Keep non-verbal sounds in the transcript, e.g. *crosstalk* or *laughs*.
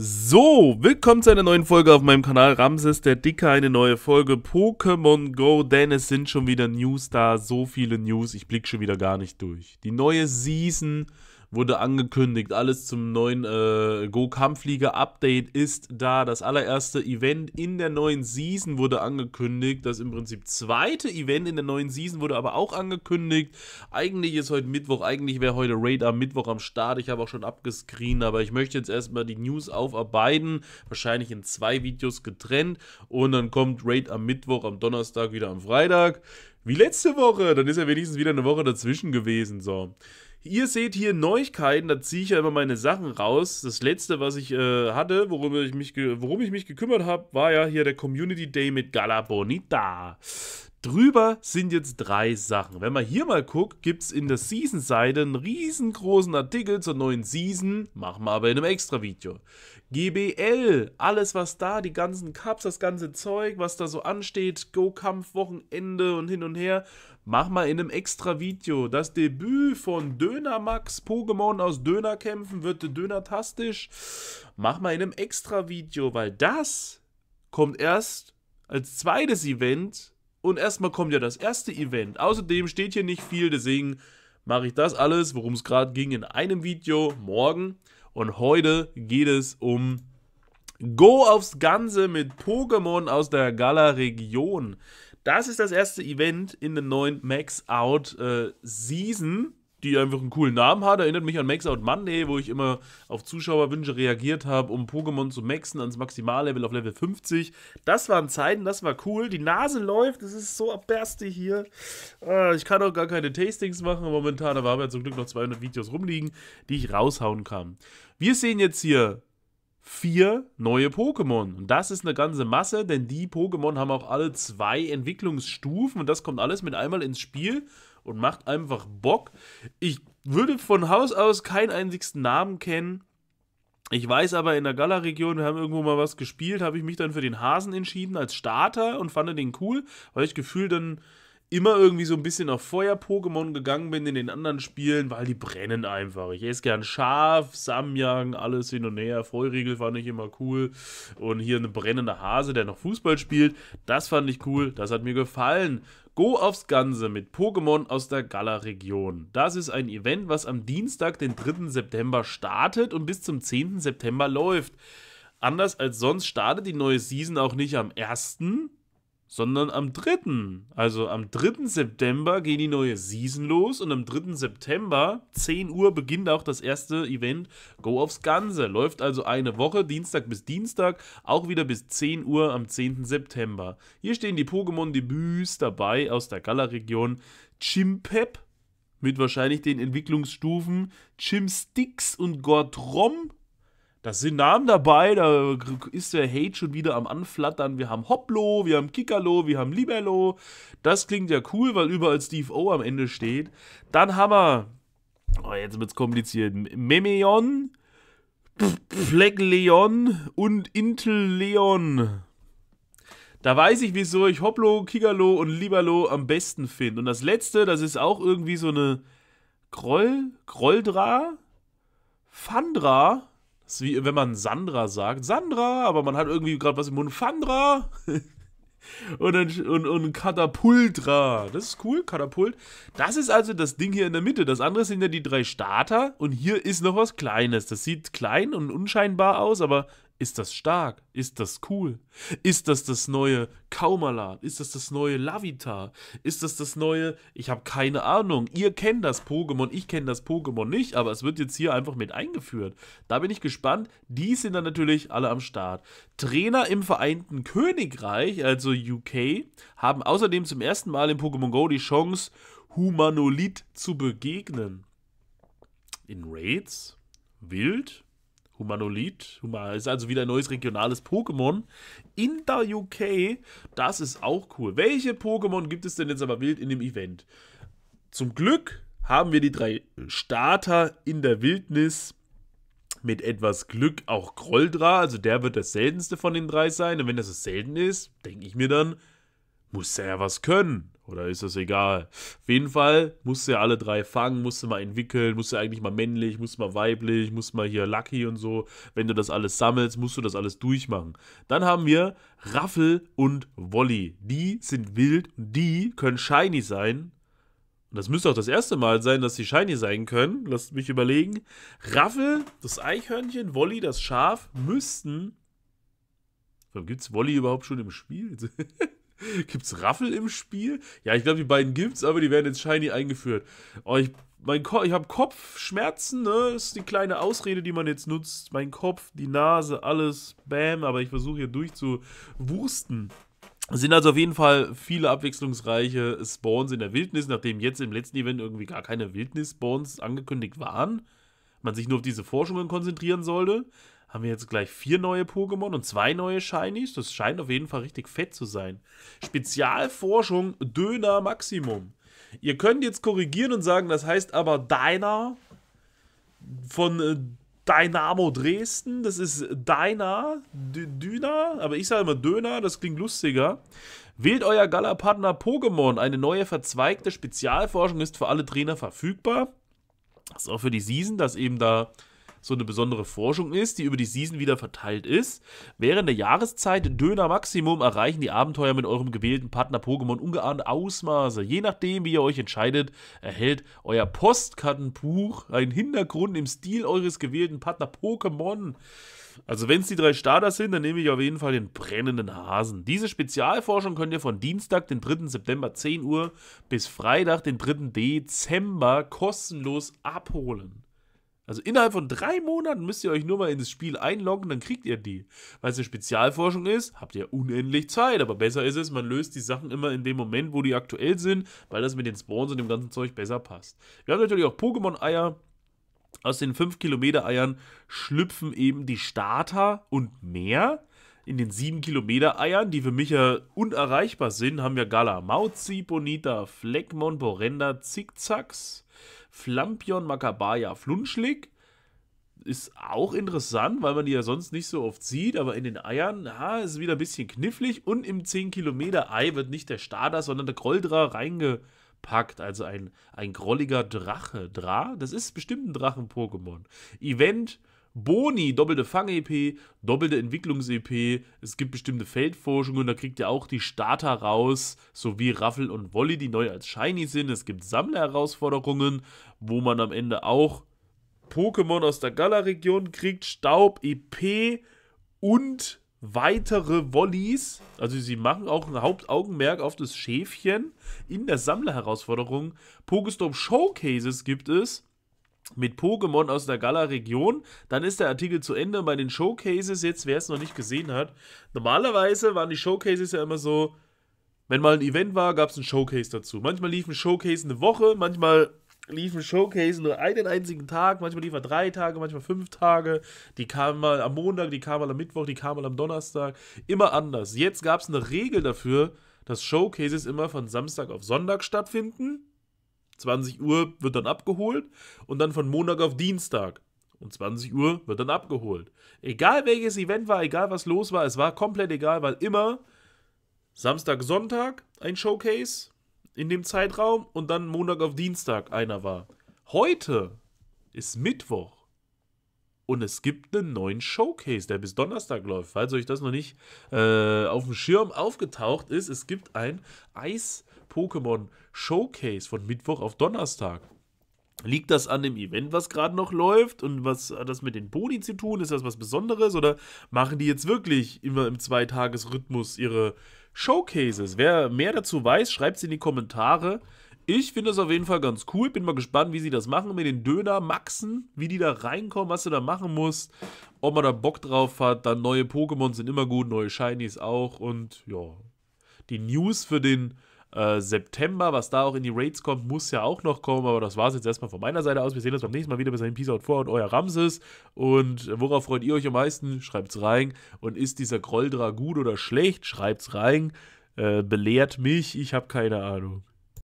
So, willkommen zu einer neuen Folge auf meinem Kanal Ramses der Dicke, eine neue Folge Pokémon Go, denn es sind schon wieder News da, so viele News, ich blicke schon wieder gar nicht durch. Die neue Season wurde angekündigt, alles zum neuen äh, Go-Kampfflieger-Update ist da. Das allererste Event in der neuen Season wurde angekündigt. Das im Prinzip zweite Event in der neuen Season wurde aber auch angekündigt. Eigentlich ist heute Mittwoch, eigentlich wäre heute Raid am Mittwoch am Start. Ich habe auch schon abgescreent, aber ich möchte jetzt erstmal die News aufarbeiten. Wahrscheinlich in zwei Videos getrennt. Und dann kommt Raid am Mittwoch, am Donnerstag wieder am Freitag. Wie letzte Woche, dann ist ja wenigstens wieder eine Woche dazwischen gewesen. So. Ihr seht hier Neuigkeiten, da ziehe ich ja immer meine Sachen raus. Das letzte, was ich äh, hatte, worum ich mich, worum ich mich gekümmert habe, war ja hier der Community Day mit Gala Bonita. Drüber sind jetzt drei Sachen. Wenn man hier mal guckt, gibt es in der Season-Seite einen riesengroßen Artikel zur neuen Season. Machen wir aber in einem extra Video. GBL, alles was da, die ganzen Cups, das ganze Zeug, was da so ansteht, Go-Kampf, Wochenende und hin und her. Machen wir in einem extra Video. Das Debüt von Dönermax, Pokémon aus Dönerkämpfen, wird dönertastisch. Machen wir in einem extra Video, weil das kommt erst als zweites Event und erstmal kommt ja das erste Event. Außerdem steht hier nicht viel, deswegen mache ich das alles, worum es gerade ging, in einem Video morgen. Und heute geht es um Go aufs Ganze mit Pokémon aus der Gala-Region. Das ist das erste Event in der neuen Max Out äh, Season die einfach einen coolen Namen hat. Erinnert mich an Max Out Monday, wo ich immer auf Zuschauerwünsche reagiert habe, um Pokémon zu maxen ans Maximallevel auf Level 50. Das waren Zeiten, das war cool. Die Nase läuft, das ist so abberste hier. Ah, ich kann auch gar keine Tastings machen momentan, aber habe ja zum Glück noch 200 Videos rumliegen, die ich raushauen kann. Wir sehen jetzt hier vier neue Pokémon. Und das ist eine ganze Masse, denn die Pokémon haben auch alle zwei Entwicklungsstufen und das kommt alles mit einmal ins Spiel und macht einfach Bock. Ich würde von Haus aus keinen einzigsten Namen kennen. Ich weiß aber, in der Gala-Region, wir haben irgendwo mal was gespielt, habe ich mich dann für den Hasen entschieden als Starter und fand den cool, weil ich gefühlt dann immer irgendwie so ein bisschen auf Feuer-Pokémon gegangen bin in den anderen Spielen, weil die brennen einfach. Ich esse gern Schaf, Samyang, alles hin und her. Feuerriegel fand ich immer cool. Und hier eine brennende Hase, der noch Fußball spielt. Das fand ich cool. Das hat mir gefallen. Go aufs Ganze mit Pokémon aus der Gala-Region. Das ist ein Event, was am Dienstag, den 3. September startet und bis zum 10. September läuft. Anders als sonst startet die neue Season auch nicht am 1., sondern am 3. Also am 3. September gehen die neue Season los und am 3. September, 10 Uhr, beginnt auch das erste Event Go aufs Ganze. Läuft also eine Woche, Dienstag bis Dienstag, auch wieder bis 10 Uhr am 10. September. Hier stehen die Pokémon-Debüts dabei aus der Gala-Region Chimpep mit wahrscheinlich den Entwicklungsstufen Chimsticks und Gordrom da sind Namen dabei, da ist der Hate schon wieder am Anflattern. Wir haben Hoplo, wir haben Kikalo, wir haben Liberlo. Das klingt ja cool, weil überall Steve O am Ende steht. Dann haben wir, oh, jetzt wird's kompliziert, Memeon, Fleck und Intel Leon. Da weiß ich, wieso ich Hoplo, Kigalo und Liberlo am besten finde. Und das letzte, das ist auch irgendwie so eine Groll, Grolldra, Fandra, das ist wie wenn man Sandra sagt. Sandra, aber man hat irgendwie gerade was im Mund. Fandra. *laughs* und, ein, und, und Katapultra. Das ist cool, Katapult. Das ist also das Ding hier in der Mitte. Das andere sind ja die drei Starter und hier ist noch was Kleines. Das sieht klein und unscheinbar aus, aber ist das stark? Ist das cool? Ist das das neue Kaumala? Ist das das neue Lavita? Ist das das neue? Ich habe keine Ahnung. Ihr kennt das Pokémon, ich kenne das Pokémon nicht, aber es wird jetzt hier einfach mit eingeführt. Da bin ich gespannt. Die sind dann natürlich alle am Start. Trainer im Vereinten Königreich, also UK, haben außerdem zum ersten Mal in Pokémon Go die Chance, Humanolith zu begegnen. In Raids? Wild? Humanoid, ist also wieder ein neues regionales Pokémon in der UK. Das ist auch cool. Welche Pokémon gibt es denn jetzt aber wild in dem Event? Zum Glück haben wir die drei Starter in der Wildnis. Mit etwas Glück auch Groldra, also der wird das seltenste von den drei sein. Und wenn das so selten ist, denke ich mir dann, muss er ja was können. Oder ist das egal? Auf jeden Fall musste er alle drei fangen, musste mal entwickeln, musste eigentlich mal männlich, musste mal weiblich, musste mal hier lucky und so. Wenn du das alles sammelst, musst du das alles durchmachen. Dann haben wir Raffel und Wolli. Die sind wild und die können shiny sein. Und das müsste auch das erste Mal sein, dass sie shiny sein können. Lasst mich überlegen. Raffel, das Eichhörnchen, Wolli, das Schaf müssten. Warum gibt es Wolli überhaupt schon im Spiel? *laughs* *laughs* Gibt's Raffel im Spiel? Ja, ich glaube, die beiden gibt's, aber die werden jetzt shiny eingeführt. Oh, ich, mein Ko ich habe Kopfschmerzen, ne? Ist die kleine Ausrede, die man jetzt nutzt. Mein Kopf, die Nase, alles, bam, aber ich versuche hier durchzuwursten. Sind also auf jeden Fall viele abwechslungsreiche Spawns in der Wildnis, nachdem jetzt im letzten Event irgendwie gar keine Wildnis-Spawns angekündigt waren. Man sich nur auf diese Forschungen konzentrieren sollte haben wir jetzt gleich vier neue Pokémon und zwei neue Shinies. Das scheint auf jeden Fall richtig fett zu sein. Spezialforschung Döner Maximum. Ihr könnt jetzt korrigieren und sagen, das heißt aber Deiner von äh, Dynamo Dresden. Das ist Deiner, Düner, aber ich sage immer Döner, das klingt lustiger. Wählt euer Gala-Partner Pokémon. Eine neue verzweigte Spezialforschung ist für alle Trainer verfügbar. Das ist auch für die Season, dass eben da so eine besondere Forschung ist, die über die Season wieder verteilt ist. Während der Jahreszeit Döner Maximum erreichen die Abenteuer mit eurem gewählten Partner Pokémon ungeahnte Ausmaße. Je nachdem, wie ihr euch entscheidet, erhält euer Postkartenbuch einen Hintergrund im Stil eures gewählten Partner Pokémon. Also wenn es die drei Starter sind, dann nehme ich auf jeden Fall den brennenden Hasen. Diese Spezialforschung könnt ihr von Dienstag, den 3. September 10 Uhr bis Freitag, den 3. Dezember kostenlos abholen. Also innerhalb von drei Monaten müsst ihr euch nur mal in das Spiel einloggen, dann kriegt ihr die. Weil es eine Spezialforschung ist, habt ihr unendlich Zeit. Aber besser ist es, man löst die Sachen immer in dem Moment, wo die aktuell sind, weil das mit den Spawns und dem ganzen Zeug besser passt. Wir haben natürlich auch Pokémon-Eier. Aus den 5-Kilometer-Eiern schlüpfen eben die Starter und mehr. In den 7-Kilometer-Eiern, die für mich ja unerreichbar sind, haben wir Galamauzi, Bonita, Fleckmon, Borenda, Zickzacks. Flampion Macabaya Flunschlig. Ist auch interessant, weil man die ja sonst nicht so oft sieht, aber in den Eiern na, ist wieder ein bisschen knifflig und im 10-Kilometer-Ei wird nicht der Starter, sondern der Groldra reingepackt. Also ein, ein grolliger Drache. Dra? Das ist bestimmt ein Drachen-Pokémon. Event Boni, doppelte Fang-EP, doppelte Entwicklungs-EP, es gibt bestimmte Feldforschungen, da kriegt ihr auch die Starter raus, sowie Raffel und Wolli, die neu als Shiny sind. Es gibt Sammlerherausforderungen, wo man am Ende auch Pokémon aus der Gala-Region kriegt, Staub, EP und weitere Wollis. Also sie machen auch ein Hauptaugenmerk auf das Schäfchen in der Sammlerherausforderung. Pokestop Showcases gibt es mit Pokémon aus der Gala-Region. Dann ist der Artikel zu Ende. Bei den Showcases jetzt, wer es noch nicht gesehen hat, normalerweise waren die Showcases ja immer so, wenn mal ein Event war, gab es ein Showcase dazu. Manchmal lief ein Showcase eine Woche, manchmal lief ein Showcase nur einen einzigen Tag, manchmal lief er drei Tage, manchmal fünf Tage. Die kamen mal am Montag, die kamen mal am Mittwoch, die kamen mal am Donnerstag. Immer anders. Jetzt gab es eine Regel dafür, dass Showcases immer von Samstag auf Sonntag stattfinden 20 Uhr wird dann abgeholt und dann von Montag auf Dienstag. Und 20 Uhr wird dann abgeholt. Egal welches Event war, egal was los war, es war komplett egal, weil immer Samstag, Sonntag ein Showcase in dem Zeitraum und dann Montag auf Dienstag einer war. Heute ist Mittwoch und es gibt einen neuen Showcase, der bis Donnerstag läuft. Falls euch das noch nicht äh, auf dem Schirm aufgetaucht ist, es gibt ein Eis. Ice Pokémon Showcase von Mittwoch auf Donnerstag. Liegt das an dem Event, was gerade noch läuft? Und was hat das mit den Boni zu tun? Ist das was Besonderes? Oder machen die jetzt wirklich immer im Zweitagesrhythmus ihre Showcases? Wer mehr dazu weiß, schreibt es in die Kommentare. Ich finde das auf jeden Fall ganz cool. Bin mal gespannt, wie sie das machen mit den Döner-Maxen, wie die da reinkommen, was du da machen musst, ob man da Bock drauf hat. Dann neue Pokémon sind immer gut, neue Shinies auch. Und ja, die News für den äh, September. Was da auch in die Raids kommt, muss ja auch noch kommen. Aber das war es jetzt erstmal von meiner Seite aus. Wir sehen uns beim nächsten Mal wieder. Bis dahin, Peace out vor und euer Ramses. Und worauf freut ihr euch am meisten? Schreibt's rein. Und ist dieser Groldra gut oder schlecht? Schreibt's rein. Äh, belehrt mich. Ich habe keine Ahnung.